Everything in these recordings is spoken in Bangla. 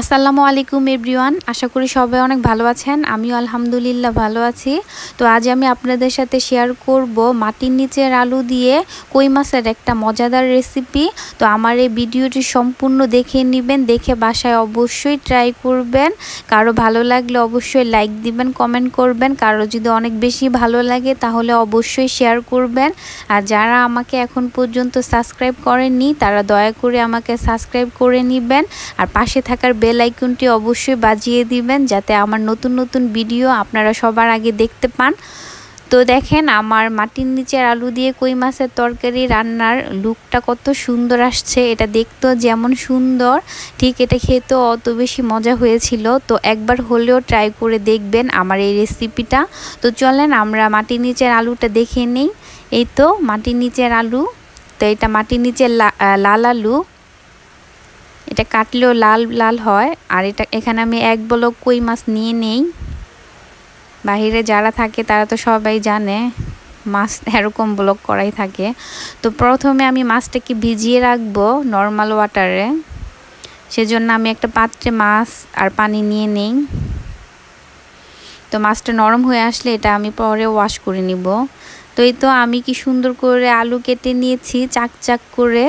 আসসালামু আলাইকুম এভরিওয়ান আশা করি সবাই অনেক ভালো আছেন আমিও আলহামদুলিল্লাহ ভালো আছি তো আজ আমি আপনাদের সাথে শেয়ার করব মাটির নিচের আলু দিয়ে কই মাছের একটা মজাদার রেসিপি তো আমার এই ভিডিওটি সম্পূর্ণ দেখে নেবেন দেখে বাসায় অবশ্যই ট্রাই করবেন কারো ভালো লাগলে অবশ্যই লাইক দিবেন কমেন্ট করবেন কারো যদি অনেক বেশি ভালো লাগে তাহলে অবশ্যই শেয়ার করবেন আর যারা আমাকে এখন পর্যন্ত সাবস্ক্রাইব করেননি তারা দয়া করে আমাকে সাবস্ক্রাইব করে নেবেন আর পাশে থাকার বেল আইকনটি অবশ্যই বাজিয়ে দিবেন যাতে আমার নতুন নতুন ভিডিও আপনারা সবার আগে দেখতে পান তো দেখেন আমার মাটির নিচের আলু দিয়ে কই মাছের তরকারি রান্নার লুকটা কত সুন্দর আসছে এটা দেখতেও যেমন সুন্দর ঠিক এটা খেতেও অত বেশি মজা হয়েছিল তো একবার হলেও ট্রাই করে দেখবেন আমার এই রেসিপিটা তো চলেন আমরা মাটির নিচের আলুটা দেখে নিই এই তো মাটির নিচের আলু তো এটা মাটির নিচের লাল আলু এটা কাটলেও লাল লাল হয় আর এটা এখানে আমি এক বলক কই মাছ নিয়ে নেই বাহিরে যারা থাকে তারা তো সবাই জানে মাছ এরকম ব্লক করাই থাকে তো প্রথমে আমি মাছটাকে ভিজিয়ে রাখবো নর্মাল ওয়াটারে সেজন্য আমি একটা পাত্রে মাছ আর পানি নিয়ে নেই তো মাছটা নরম হয়ে আসলে এটা আমি পরে ওয়াশ করে নিব তো এই তো আমি কি সুন্দর করে আলু কেটে নিয়েছি চাক চাক করে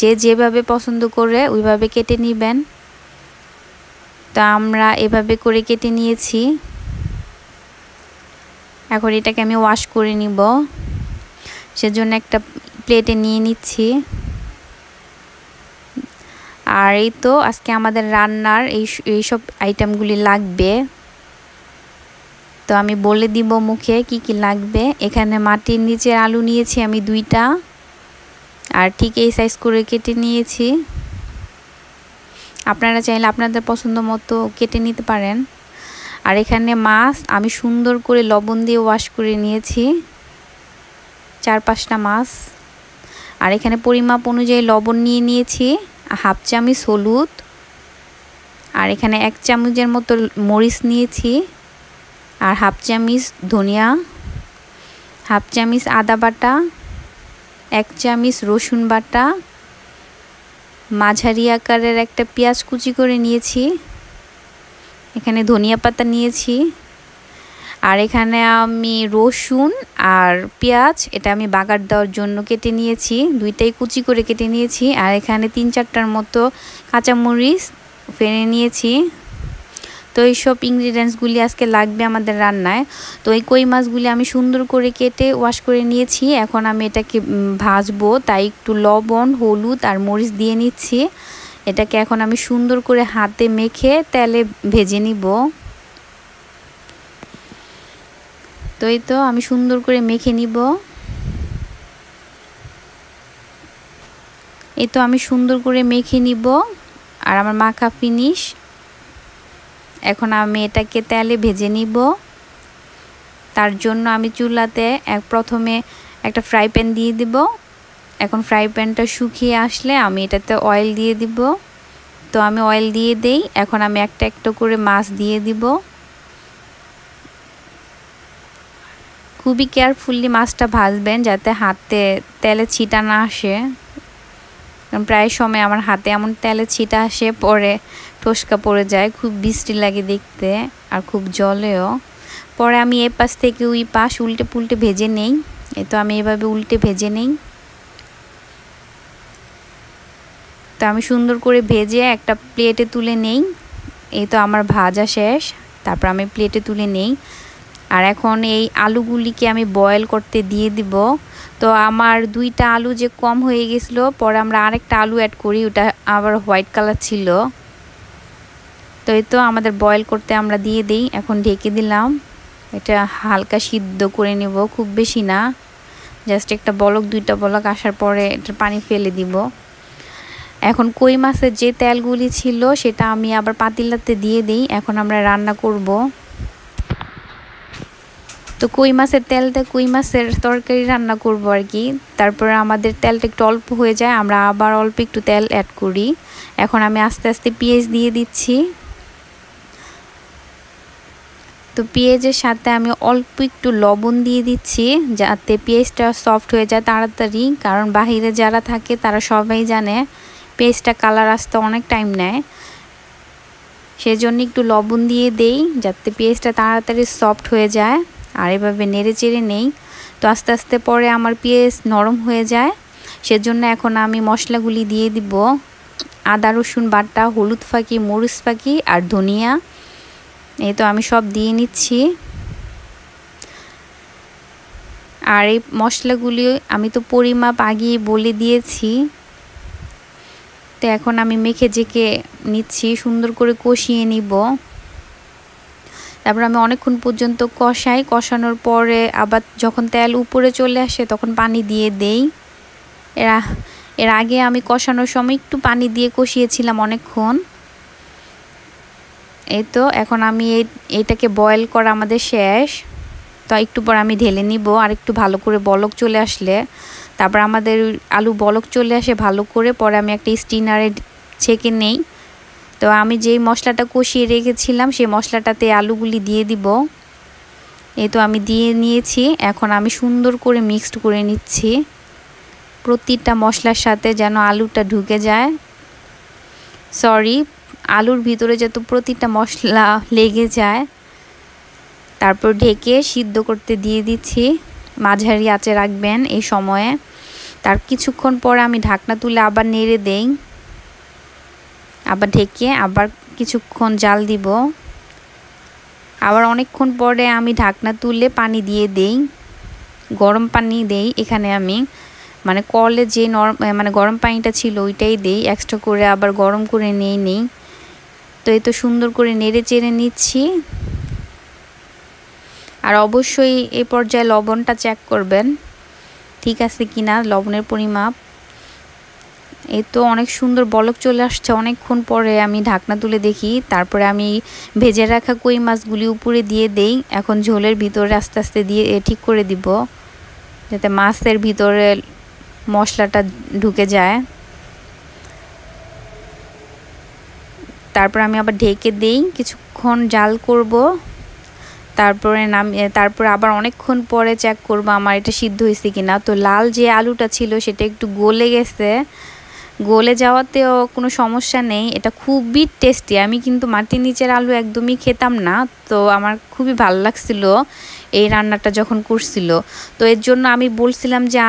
যে যেভাবে পছন্দ করে ওইভাবে কেটে নেবেন তো আমরা এভাবে করে কেটে নিয়েছি এখন এটাকে আমি ওয়াশ করে নিব সেজন্য একটা প্লেটে নিয়ে নিচ্ছি আর এই তো আজকে আমাদের রান্নার এই এইসব আইটেমগুলি লাগবে তো আমি বলে দিব মুখে কি কি লাগবে এখানে মাটির নিচে আলু নিয়েছি আমি দুইটা আর ঠিক এই সাইজ করে কেটে নিয়েছি আপনারা চাইলে আপনাদের পছন্দ মতো কেটে নিতে পারেন আর এখানে মাছ আমি সুন্দর করে লবণ দিয়ে ওয়াশ করে নিয়েছি চার পাঁচটা মাছ আর এখানে পরিমাপ অনুযায়ী লবণ নিয়ে নিয়েছি হাফ চামচ হলুদ আর এখানে এক চামচের মতো মরিচ নিয়েছি আর হাফ চামচ ধনিয়া হাফ চামচ আদা বাটা এক চামিচ রসুন বাটা মাঝারি আকারের একটা পেঁয়াজ কুচি করে নিয়েছি এখানে ধনিয়া পাতা নিয়েছি আর এখানে আমি রসুন আর পেঁয়াজ এটা আমি বাগার দেওয়ার জন্য কেটে নিয়েছি দুইটাই কুচি করে কেটে নিয়েছি আর এখানে তিন চারটার মতো কাঁচামরিচ ফেনে নিয়েছি তো এইসব ইনগ্রিডিয়েন্টসগুলি আজকে লাগবে আমাদের রান্নায় তো এই কই মাছগুলি আমি সুন্দর করে কেটে ওয়াশ করে নিয়েছি এখন আমি এটাকে ভাজবো তাই একটু লবণ হলুদ আর মরিচ দিয়ে নিচ্ছি এটাকে এখন আমি সুন্দর করে হাতে মেখে তেলে ভেজে নিব তো এই তো আমি সুন্দর করে মেখে নিব এই তো আমি সুন্দর করে মেখে নিব আর আমার মাখা ফিনিশ এখন আমি এটাকে তেলে ভেজে নিব তার জন্য আমি চুলাতে এক প্রথমে একটা ফ্রাই প্যান দিয়ে দিব এখন ফ্রাই প্যানটা শুকিয়ে আসলে আমি এটাতে অয়েল দিয়ে দিব তো আমি অয়েল দিয়ে দেই এখন আমি একটা একটা করে মাছ দিয়ে দিব খুবই কেয়ারফুললি মাছটা ভাজবেন যাতে হাতে তেলে ছিটা না আসে প্রায় সময় আমার হাতে এমন তেলে ছিটা আসে পরে ঠোসকা পড়ে যায় খুব বৃষ্টি লাগে দেখতে আর খুব জলেও পরে আমি এ পাশ থেকে ওই পাশ উল্টে পুল্টে ভেজে নেই এ তো আমি এভাবে উল্টে ভেজে নেই তো আমি সুন্দর করে ভেজে একটা প্লেটে তুলে নেই এই তো আমার ভাজা শেষ তারপর আমি প্লেটে তুলে নেই আর এখন এই আলুগুলিকে আমি বয়েল করতে দিয়ে দিব তো আমার দুইটা আলু যে কম হয়ে গেছিলো পরে আমরা আরেকটা আলু অ্যাড করি ওটা আবার হোয়াইট কালার ছিল তো এই তো আমাদের বয়েল করতে আমরা দিয়ে দিই এখন ঢেকে দিলাম এটা হালকা সিদ্ধ করে নেব খুব বেশি না জাস্ট একটা বলক দুইটা বলক আসার পরে এটা পানি ফেলে দিব এখন কই মাছের যে তেলগুলি ছিল সেটা আমি আবার পাতিলাতে দিয়ে দিই এখন আমরা রান্না করব। তো কই মাছের তেলতে কই মাছের তরকারি রান্না করব আর কি তারপর আমাদের তেলটা একটু অল্প হয়ে যায় আমরা আবার অল্প একটু তেল অ্যাড করি এখন আমি আস্তে আস্তে পেঁয়াজ দিয়ে দিচ্ছি তো পেঁয়াজের সাথে আমি অল্প একটু লবণ দিয়ে দিচ্ছি যাতে পেঁয়াজটা সফট হয়ে যায় তাড়াতাড়ি কারণ বাহিরে যারা থাকে তারা সবাই জানে পেঁয়াজটা কালার আসতে অনেক টাইম নেয় সেজন্য একটু লবণ দিয়ে দেই যাতে পেঁয়াজটা তাড়াতাড়ি সফট হয়ে যায় আর এভাবে নেড়ে চেড়ে নেই তো আস্তে আস্তে পরে আমার পেঁয়াজ নরম হয়ে যায় সেজন্য এখন আমি মশলাগুলি দিয়ে দিব আদা রসুন বাটা হলুদ ফাঁকি মরিচ ফাঁকি আর ধনিয়া এই তো আমি সব দিয়ে নিচ্ছি আর এই মশলাগুলি আমি তো পরিমাপ আগিয়ে বলে দিয়েছি তো এখন আমি মেখে জেকে নিচ্ছি সুন্দর করে কষিয়ে নিব তারপর আমি অনেকক্ষণ পর্যন্ত কষাই কষানোর পরে আবার যখন তেল উপরে চলে আসে তখন পানি দিয়ে দেই এরা এর আগে আমি কষানোর সময় একটু পানি দিয়ে কষিয়েছিলাম অনেকক্ষণ এই তো এখন আমি এই এটাকে বয়েল করা আমাদের শেষ তো একটু পর আমি ঢেলে নিব আর একটু ভালো করে বলক চলে আসলে তারপর আমাদের আলু বলক চলে আসে ভালো করে পরে আমি একটা স্টিনারে ছেঁকে নেই তো আমি যেই মশলাটা কষিয়ে রেখেছিলাম সেই মশলাটাতে আলুগুলি দিয়ে দিব এই তো আমি দিয়ে নিয়েছি এখন আমি সুন্দর করে মিক্সড করে নিচ্ছি প্রতিটা মশলার সাথে যেন আলুটা ঢুকে যায় সরি আলুর ভিতরে যত প্রতিটা মশলা লেগে যায় তারপর ঢেকে সিদ্ধ করতে দিয়ে দিচ্ছি মাঝারি আঁচে রাখবেন এই সময়ে তার কিছুক্ষণ পর আমি ঢাকনা তুলে আবার নেড়ে দেই আবার ঢেকে আবার কিছুক্ষণ জাল দিব আবার অনেকক্ষণ পরে আমি ঢাকনা তুলে পানি দিয়ে দেই গরম পানি দেই এখানে আমি মানে কলে যে নরম মানে গরম পানিটা ছিল ওইটাই দেই এক্সট্রা করে আবার গরম করে নিয়ে নেই তো এই তো সুন্দর করে নেড়ে চেড়ে নিচ্ছি আর অবশ্যই এ পর্যায়ে লবণটা চেক করবেন ঠিক আছে কিনা লবণের পরিমাপ এই তো অনেক সুন্দর বলক চলে আসছে অনেকক্ষণ পরে আমি ঢাকনা তুলে দেখি তারপরে আমি ভেজে রাখা কই মাছগুলি উপরে দিয়ে দেই এখন ঝোলের ভিতরে আস্তে আস্তে দিয়ে ঠিক করে দিব যাতে মাছের ভিতরে মশলাটা ঢুকে যায় তারপর আমি আবার ঢেকে দেই কিছুক্ষণ জাল করব তারপরে নাম তারপর আবার অনেকক্ষণ পরে চেক করব আমার এটা সিদ্ধ হয়েছে কিনা তো লাল যে আলুটা ছিল সেটা একটু গলে গেছে গলে যাওয়াতেও কোনো সমস্যা নেই এটা খুবই টেস্টি আমি কিন্তু মাটির নিচের আলু একদমই খেতাম না তো আমার খুবই ভালো লাগছিল এই রান্নাটা যখন করছিল তো এর জন্য আমি বলছিলাম যে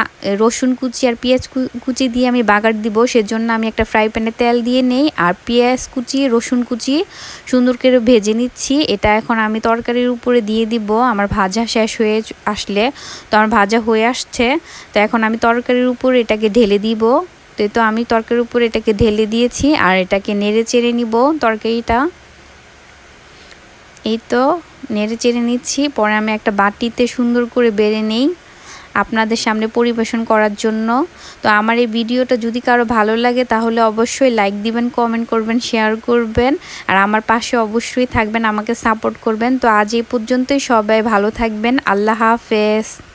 রসুন কুচি আর পেঁয়াজ কুচি দিয়ে আমি বাগার দিব সেজন্য আমি একটা ফ্রাই প্যানে তেল দিয়ে নেই আর পেঁয়াজ কুচি রসুন কুচি সুন্দর করে ভেজে নিচ্ছি এটা এখন আমি তরকারির উপরে দিয়ে দিব আমার ভাজা শেষ হয়ে আসলে তো আমার ভাজা হয়ে আসছে তো এখন আমি তরকারির উপর এটাকে ঢেলে দিব তো তো আমি তরকারির উপর এটাকে ঢেলে দিয়েছি আর এটাকে নেড়ে চেড়ে নিব তরকারিটা এই তো নেড়ে চেড়ে নিচ্ছি পরে আমি একটা বাটিতে সুন্দর করে বেড়ে নেই আপনাদের সামনে পরিবেশন করার জন্য তো আমার এই ভিডিওটা যদি কারো ভালো লাগে তাহলে অবশ্যই লাইক দিবেন কমেন্ট করবেন শেয়ার করবেন আর আমার পাশে অবশ্যই থাকবেন আমাকে সাপোর্ট করবেন তো আজ এই পর্যন্তই সবাই ভালো থাকবেন আল্লাহ হাফেজ